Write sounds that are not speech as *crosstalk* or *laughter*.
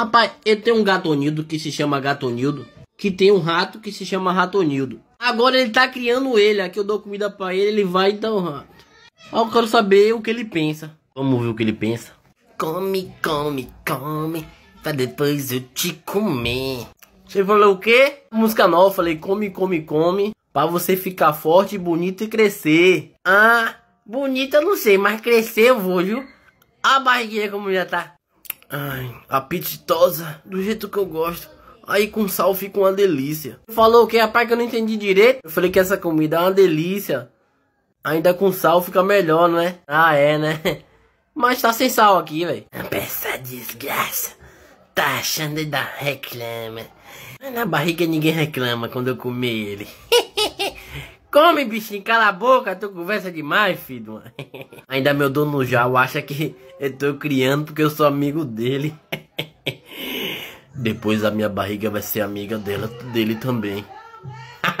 Rapaz, ele tem um gatonildo que se chama gatonildo, que tem um rato que se chama ratonildo. Agora ele tá criando ele, aqui eu dou comida pra ele, ele vai e dá um rato. Mas eu quero saber o que ele pensa. Vamos ver o que ele pensa. Come, come, come, pra depois eu te comer. Você falou o quê? Música nova, falei come, come, come, pra você ficar forte, bonito e crescer. Ah, bonita eu não sei, mas crescer eu vou, viu? A barriguinha como já tá. Ai, apetitosa, do jeito que eu gosto. Aí com sal fica uma delícia. Falou o que? Rapaz, que eu não entendi direito. Eu falei que essa comida é uma delícia. Ainda com sal fica melhor, não é? Ah, é, né? *laughs* Mas tá sem sal aqui, velho. Peça desgraça. Tá achando da reclama. Na barriga ninguém reclama quando eu comer ele. *laughs* Come, bichinho, cala a boca, tu conversa demais, filho. *laughs* Ainda meu dono Jal acha que eu tô criando porque eu sou amigo dele. *laughs* Depois a minha barriga vai ser amiga dela, dele também. *laughs*